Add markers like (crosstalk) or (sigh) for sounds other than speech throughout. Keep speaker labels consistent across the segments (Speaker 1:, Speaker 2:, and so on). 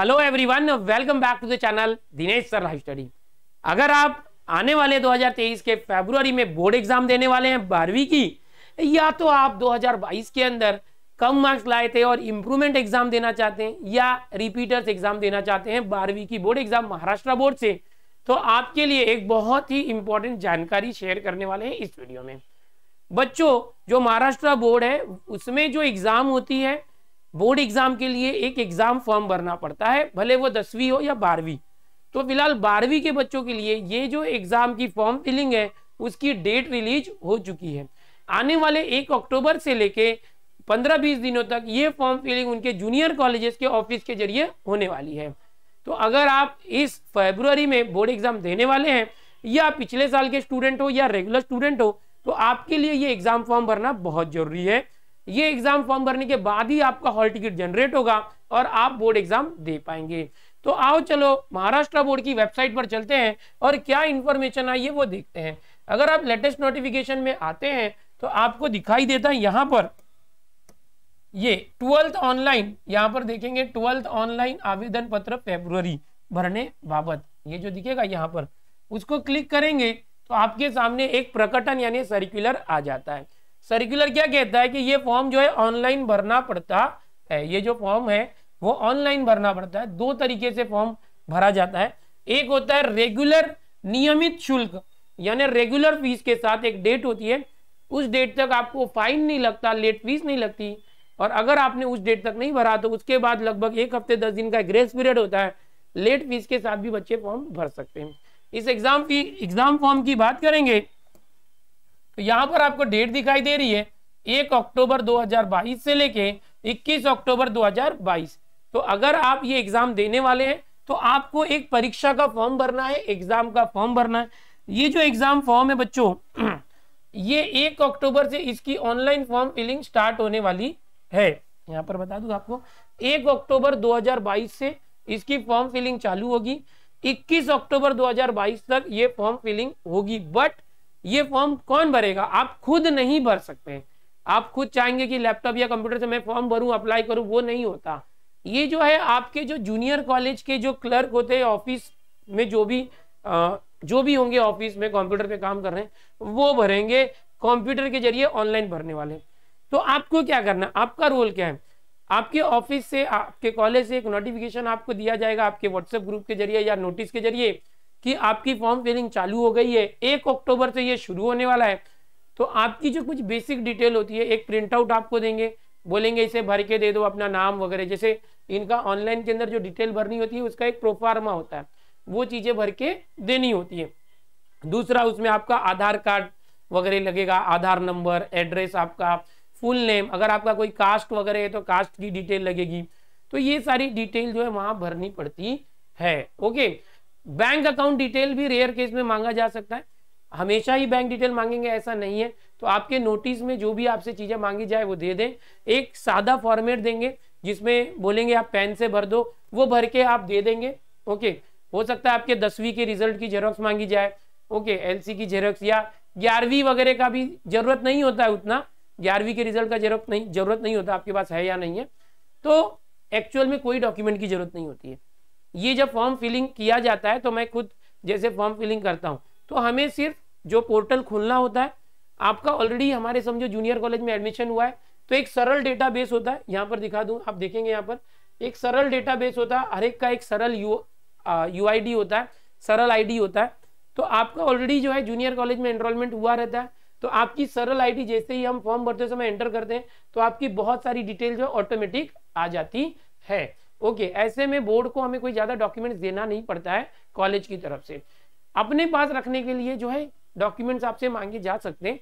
Speaker 1: hello everyone welcome back to the channel Dinesh sir life study अगर आप आने वाले 2023 के फरवरी में बोर्ड एग्जाम देने वाले हैं बारहवीं की या तो आप 2022 के अंदर कम मार्क्स लाए थे और इम्प्रूवमेंट एग्जाम देना चाहते हैं या रिपीटर्स एग्जाम देना चाहते हैं बारहवीं की बोर्ड एग्जाम महाराष्ट्र बोर्ड से तो आपके लिए एक बहुत ही इंपॉर्टेंट जानकारी शेयर करने वाले हैं इस वीडियो में बच्चों जो महाराष्ट्र बोर्ड है उसमें जो एग्जाम होती है बोर्ड एग्जाम के लिए एक एग्जाम फॉर्म भरना पड़ता है भले वो दसवीं हो या बारहवीं तो फिलहाल बारहवीं के बच्चों के लिए ये जो एग्जाम की फॉर्म फिलिंग है उसकी डेट रिलीज हो चुकी है आने वाले एक अक्टूबर से लेके पंद्रह बीस दिनों तक ये फॉर्म फिलिंग उनके जूनियर कॉलेजेस के ऑफिस के जरिए होने वाली है तो अगर आप इस फेब्रुवरी में बोर्ड एग्जाम देने वाले हैं या पिछले साल के स्टूडेंट हो या रेगुलर स्टूडेंट हो तो आपके लिए ये एग्जाम फॉर्म भरना बहुत जरूरी है ये एग्जाम फॉर्म भरने के बाद ही आपका हॉल टिकट जनरेट होगा और आप बोर्ड एग्जाम दे पाएंगे तो आओ चलो महाराष्ट्र बोर्ड की वेबसाइट पर चलते हैं और क्या इंफॉर्मेशन आई है वो देखते हैं अगर आप लेटेस्ट नोटिफिकेशन में आते हैं तो आपको दिखाई देता है यहाँ पर ये ट्वेल्थ ऑनलाइन यहाँ पर देखेंगे ट्वेल्थ ऑनलाइन आवेदन पत्र फेब्रुवरी भरने बाबत ये जो दिखेगा यहाँ पर उसको क्लिक करेंगे तो आपके सामने एक प्रकटन यानी सर्कुलर आ जाता है सर्कुलर क्या कहता है कि ये फॉर्म जो है ऑनलाइन भरना पड़ता है ये जो फॉर्म है वो ऑनलाइन भरना पड़ता है दो तरीके से फॉर्म भरा जाता है एक होता है रेगुलर नियमित शुल्क यानी रेगुलर फीस के साथ एक डेट होती है उस डेट तक आपको फाइन नहीं लगता लेट फीस नहीं लगती और अगर आपने उस डेट तक नहीं भरा तो उसके बाद लगभग एक हफ्ते दस दिन का ग्रेस पीरियड होता है लेट फीस के साथ भी बच्चे फॉर्म भर सकते हैं इस एग्जाम फी एग्जाम फॉर्म की बात करेंगे तो यहाँ पर आपको डेट दिखाई दे रही है एक अक्टूबर 2022 से लेके 21 अक्टूबर 2022 तो अगर आप ये एग्जाम देने वाले हैं तो आपको एक परीक्षा का फॉर्म भरना है एग्जाम का फॉर्म भरना है ये जो एग्जाम फॉर्म है बच्चों (clears throat) ये एक अक्टूबर से इसकी ऑनलाइन फॉर्म फिलिंग स्टार्ट होने वाली है यहाँ पर बता दू आपको एक अक्टूबर 2022 से इसकी फॉर्म फिलिंग चालू होगी 21 अक्टूबर 2022 तक ये फॉर्म फिलिंग होगी बट ये फॉर्म कौन भरेगा आप खुद नहीं भर सकते आप खुद चाहेंगे कि लैपटॉप या कंप्यूटर से मैं फॉर्म भरूं अप्लाई करूं वो नहीं होता ये जो है आपके जो जूनियर कॉलेज के जो क्लर्क होते हैं ऑफिस में जो भी आ, जो भी होंगे ऑफिस में कंप्यूटर पे काम कर रहे हैं वो भरेंगे कंप्यूटर के जरिए ऑनलाइन भरने वाले तो आपको क्या करना आपका रोल क्या है आपके ऑफिस से आपके कॉलेज से एक नोटिफिकेशन आपको दिया जाएगा आपके व्हाट्सएप ग्रुप के जरिए या नोटिस के जरिए कि आपकी फॉर्म फिलिंग चालू हो गई है एक अक्टूबर से ये शुरू होने वाला है तो आपकी जो कुछ बेसिक डिटेल होती है एक प्रिंट आउट आपको देंगे बोलेंगे इसे भर के दे दो अपना नाम वगैरह जैसे इनका ऑनलाइन के अंदर जो डिटेल भरनी होती है उसका एक प्रोफार्मा होता है वो चीज़ें भर के देनी होती है दूसरा उसमें आपका आधार कार्ड वगैरह लगेगा आधार नंबर एड्रेस आपका फुल नेम अगर आपका कोई कास्ट वगैरह है तो कास्ट की डिटेल लगेगी तो ये सारी डिटेल जो है वहां भरनी पड़ती है ओके बैंक अकाउंट डिटेल भी रेयर केस में मांगा जा सकता है हमेशा ही बैंक डिटेल मांगेंगे ऐसा नहीं है तो आपके नोटिस में जो भी आपसे चीज़ें मांगी जाए वो दे दें एक सादा फॉर्मेट देंगे जिसमें बोलेंगे आप पेन से भर दो वो भर के आप दे देंगे ओके हो सकता है आपके दसवीं के रिजल्ट की जेरोक्स मांगी जाए ओके एलसी की जेरोक्स या ग्यारहवीं वगैरह का भी जरूरत नहीं होता है उतना ग्यारहवीं के रिजल्ट का जेरोक्स नहीं जरूरत नहीं होता आपके पास है या नहीं है तो एक्चुअल में कोई डॉक्यूमेंट की जरूरत नहीं होती है ये जब फॉर्म फिलिंग किया जाता है तो मैं खुद जैसे फॉर्म फिलिंग करता हूँ तो हमें सिर्फ जो पोर्टल खोलना होता है आपका ऑलरेडी हमारे समझो जूनियर कॉलेज में एडमिशन हुआ है तो एक सरल डेटा बेस होता है यहाँ पर दिखा दूँ आप देखेंगे यहाँ पर एक सरल डेटा बेस होता है हर एक का एक सरल यू यू आई होता है सरल आई होता है तो आपका ऑलरेडी जो है जूनियर कॉलेज में एनरोलमेंट हुआ रहता है तो आपकी सरल आईडी जैसे ही हम फॉर्म भरते समय एंटर करते हैं तो आपकी बहुत सारी डिटेल जो ऑटोमेटिक आ जाती है ओके ऐसे में बोर्ड को हमें कोई ज़्यादा डॉक्यूमेंट देना नहीं पड़ता है कॉलेज की तरफ से अपने पास रखने के लिए जो है डॉक्यूमेंट्स आपसे मांगे जा सकते हैं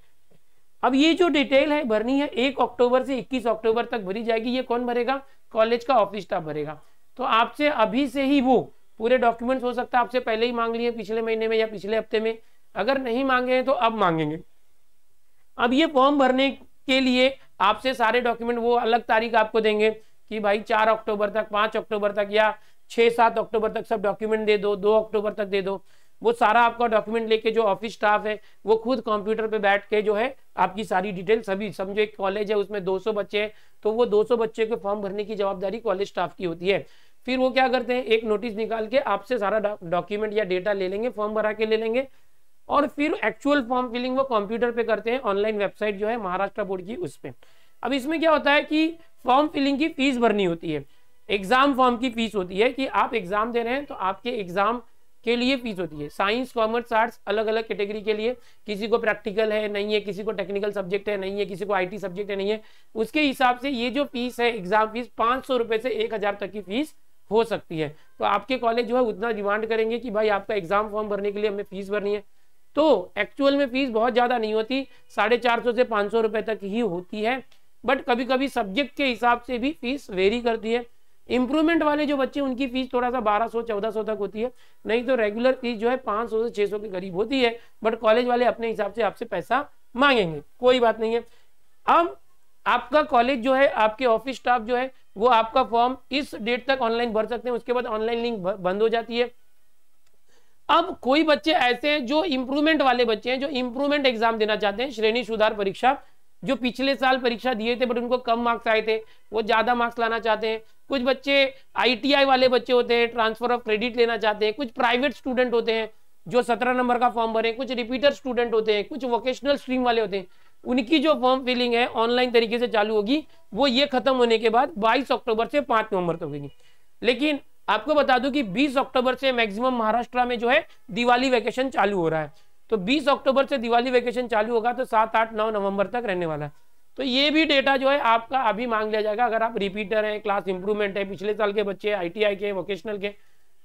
Speaker 1: अब ये जो डिटेल है भरनी है एक अक्टूबर से इक्कीस अक्टूबर तक भरी जाएगी ये कौन भरेगा कॉलेज का ऑफिस स्टाफ भरेगा तो आपसे अभी से ही वो पूरे डॉक्यूमेंट्स हो सकता है आपसे पहले ही मांग लिए पिछले महीने में या पिछले हफ्ते में अगर नहीं मांगे हैं तो अब मांगेंगे अब ये फॉर्म भरने के लिए आपसे सारे डॉक्यूमेंट वो अलग तारीख आपको देंगे कि भाई चार अक्टूबर तक पांच अक्टूबर तक या छह सात अक्टूबर तक सब डॉक्यूमेंट दे दो दो अक्टूबर तक दे दो वो सारा आपका डॉक्यूमेंट लेके जो ऑफिस स्टाफ है वो खुद कंप्यूटर पे बैठ के जो है आपकी सारी डिटेल सभी समझो एक कॉलेज है उसमें 200 बच्चे हैं तो वो 200 बच्चे के फॉर्म भरने की जवाबदारी कॉलेज स्टाफ की होती है फिर वो क्या करते हैं एक नोटिस निकाल के आपसे सारा डॉक्यूमेंट या डेटा ले लेंगे फॉर्म भरा के ले लेंगे और फिर एक्चुअल फॉर्म फिलिंग वो कंप्यूटर पे करते हैं ऑनलाइन वेबसाइट जो है महाराष्ट्र बोर्ड की उस पर अब इसमें क्या होता है कि फॉर्म फिलिंग की फीस भरनी होती है एग्जाम फॉर्म की फीस होती है कि आप एग्जाम दे रहे हैं तो आपके एग्जाम के लिए फीस होती है साइंस कॉमर्स आर्ट्स अलग अलग कैटेगरी के लिए किसी को प्रैक्टिकल है नहीं है किसी को टेक्निकल सब्जेक्ट है नहीं है किसी को आईटी सब्जेक्ट है नहीं है उसके हिसाब से ये जो फीस है एग्जाम फीस पाँच सौ रुपये से एक हज़ार तक की फीस हो सकती है तो आपके कॉलेज जो है उतना डिमांड करेंगे कि भाई आपका एग्जाम फॉर्म भरने के लिए हमें फीस भरनी है तो एक्चुअल में फीस बहुत ज़्यादा नहीं होती साढ़े चार सौ से पाँच सौ रुपए तक ही होती है बट कभी कभी सब्जेक्ट के हिसाब से भी फीस वेरी करती है इंप्रूवमेंट वाले जो बच्चे उनकी फीस थोड़ा सा 1200 1400 तक होती है नहीं तो रेगुलर फीस जो है 500 से 600 के करीब होती है बट कॉलेज वाले अपने हिसाब से आपसे पैसा मांगेंगे कोई बात नहीं है अब आपका कॉलेज जो है आपके ऑफिस स्टाफ जो है वो आपका फॉर्म इस डेट तक ऑनलाइन भर सकते हैं उसके बाद ऑनलाइन लिंक बंद हो जाती है अब कोई बच्चे ऐसे हैं जो इंप्रूवमेंट वाले बच्चे हैं जो इंप्रूवमेंट एग्जाम देना चाहते हैं श्रेणी सुधार परीक्षा जो पिछले साल परीक्षा दिए थे बट उनको कम मार्क्स आए थे वो ज़्यादा मार्क्स लाना चाहते हैं कुछ बच्चे आईटीआई वाले बच्चे होते हैं ट्रांसफर ऑफ क्रेडिट लेना चाहते हैं कुछ प्राइवेट स्टूडेंट होते हैं जो सत्रह नंबर का फॉर्म भरे कुछ रिपीटर स्टूडेंट होते हैं कुछ वोकेशनल स्ट्रीम वाले होते हैं उनकी जो फॉर्म फिलिंग है ऑनलाइन तरीके से चालू होगी वो ये खत्म होने के बाद 22 अक्टूबर से 5 नवंबर तक होगी लेकिन आपको बता दूं कि 20 अक्टूबर से मैक्सिमम महाराष्ट्र में जो है दिवाली वैकेशन चालू हो रहा है तो 20 अक्टूबर से दिवाली वेकेशन चालू होगा तो सात आठ नौ नवंबर तक रहने वाला है तो ये भी डेटा जो है आपका अभी मांग लिया जाएगा अगर आप रिपीटर हैं क्लास इंप्रूवमेंट है पिछले साल के बच्चे आईटीआई के वोकेशनल के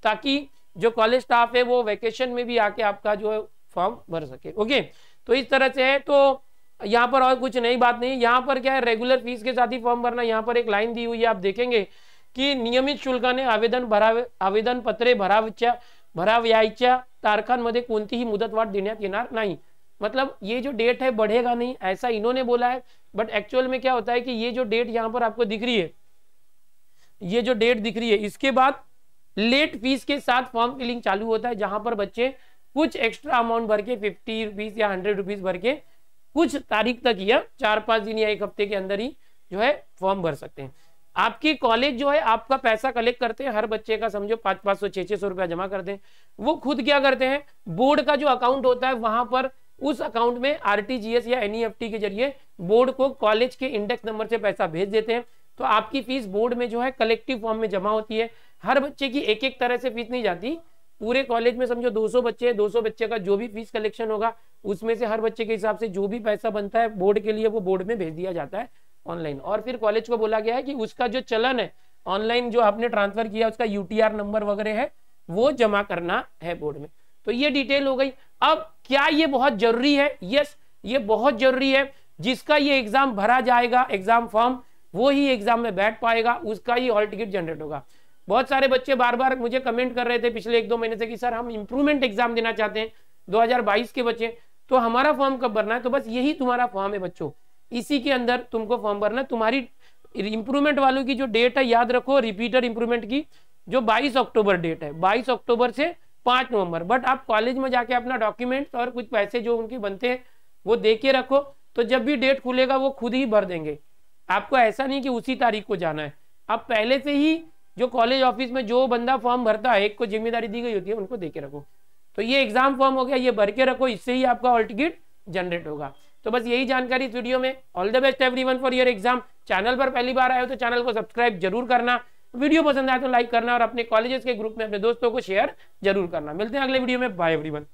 Speaker 1: ताकि जो कॉलेज स्टाफ है वो वैकेशन में भी आके आपका जो है फॉर्म भर सके ओके तो इस तरह से है तो यहाँ पर और कुछ नई बात नहीं यहाँ पर क्या है रेगुलर फीस के साथ ही फॉर्म भरना यहाँ पर एक लाइन दी हुई है आप देखेंगे कि नियमित शुल्क ने आवेदन भरा आवेदन पत्र भरा भरावयायच्या तारखांमध्ये कोणतीही मुदतवाढ देण्यात येणार मतलब ये जो डेट है बढ़ेगा नहीं ऐसा इन्होंने बोला है बट एक्चुअल में क्या होता है कि ये जो डेट यहाँ पर आपको दिख रही है ये जो डेट दिख रही है इसके बाद लेट फीस के साथ फॉर्म फिलिंग चालू होता है जहां पर बच्चे कुछ एक्स्ट्रा अमाउंट भर के फिफ्टी रुपीज या हंड्रेड रुपीज भर के कुछ तारीख तक या चार पांच दिन या एक हफ्ते के अंदर ही जो है फॉर्म भर सकते हैं आपकी कॉलेज जो है आपका पैसा कलेक्ट करते हैं हर बच्चे का समझो पाँच पांच सौ छह छह सौ रुपया जमा करते हैं वो खुद क्या करते हैं बोर्ड का जो अकाउंट होता है वहां पर उस अकाउंट में आरटीजीएस या एनईएफटी e के जरिए बोर्ड को कॉलेज के इंडेक्स नंबर से पैसा भेज देते हैं तो आपकी फीस बोर्ड में जो है कलेक्टिव फॉर्म में जमा होती है हर बच्चे की एक एक तरह से फीस नहीं जाती पूरे कॉलेज में समझो 200 बच्चे हैं 200 बच्चे का जो भी फीस कलेक्शन होगा उसमें से हर बच्चे के हिसाब से जो भी पैसा बनता है बोर्ड के लिए वो बोर्ड में भेज दिया जाता है ऑनलाइन और फिर कॉलेज को बोला गया है कि उसका जो चलन है ऑनलाइन जो आपने ट्रांसफर किया उसका यूटीआर नंबर वगैरह है वो जमा करना है बोर्ड में तो ये डिटेल हो गई अब क्या ये बहुत जरूरी है यस ये बहुत जरूरी है जिसका ये एग्जाम भरा जाएगा एग्जाम फॉर्म वो ही एग्जाम में बैठ पाएगा उसका ही हॉल टिकट जनरेट होगा बहुत सारे बच्चे बार बार मुझे कमेंट कर रहे थे पिछले एक दो महीने से कि सर हम इम्प्रूवमेंट एग्जाम देना चाहते हैं 2022 के बच्चे तो हमारा फॉर्म कब भरना है तो बस यही तुम्हारा फॉर्म है बच्चों इसी के अंदर तुमको फॉर्म भरना तुम्हारी इंप्रूवमेंट वालों की जो डेट है याद रखो रिपीटर इंप्रूवमेंट की जो 22 अक्टूबर डेट है 22 अक्टूबर से 5 नवंबर बट आप कॉलेज में जाके अपना डॉक्यूमेंट और कुछ पैसे जो उनके बनते हैं वो दे के रखो तो जब भी डेट खुलेगा वो खुद ही भर देंगे आपको ऐसा नहीं कि उसी तारीख को जाना है आप पहले से ही जो कॉलेज ऑफिस में जो बंदा फॉर्म भरता है एक को जिम्मेदारी दी गई होती है उनको दे के रखो तो ये एग्जाम फॉर्म हो गया ये भर के रखो इससे ही आपका ऑल टिकट जनरेट होगा तो बस यही जानकारी इस वीडियो में all the best one for your exam channel पर पहली बार आए हो तो चैनल को सब्सक्राइब जरूर करना वीडियो पसंद आए तो लाइक करना और अपने कॉलेजेस के ग्रुप में अपने दोस्तों को शेयर जरूर करना मिलते हैं अगले वीडियो में बाय वन